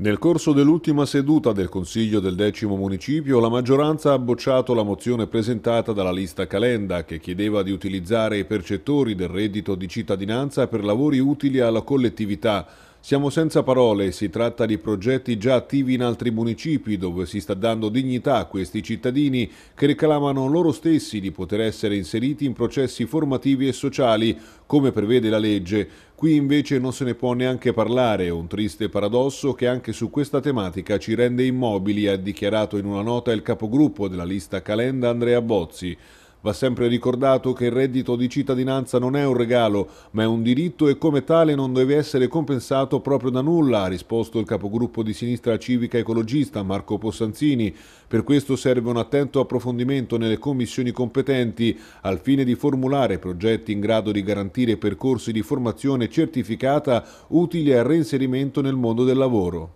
Nel corso dell'ultima seduta del Consiglio del X Municipio, la maggioranza ha bocciato la mozione presentata dalla lista Calenda, che chiedeva di utilizzare i percettori del reddito di cittadinanza per lavori utili alla collettività siamo senza parole, si tratta di progetti già attivi in altri municipi dove si sta dando dignità a questi cittadini che reclamano loro stessi di poter essere inseriti in processi formativi e sociali, come prevede la legge. Qui invece non se ne può neanche parlare, un triste paradosso che anche su questa tematica ci rende immobili, ha dichiarato in una nota il capogruppo della lista Calenda Andrea Bozzi. Va sempre ricordato che il reddito di cittadinanza non è un regalo, ma è un diritto e come tale non deve essere compensato proprio da nulla, ha risposto il capogruppo di sinistra civica ecologista Marco Possanzini. Per questo serve un attento approfondimento nelle commissioni competenti al fine di formulare progetti in grado di garantire percorsi di formazione certificata utili al reinserimento nel mondo del lavoro.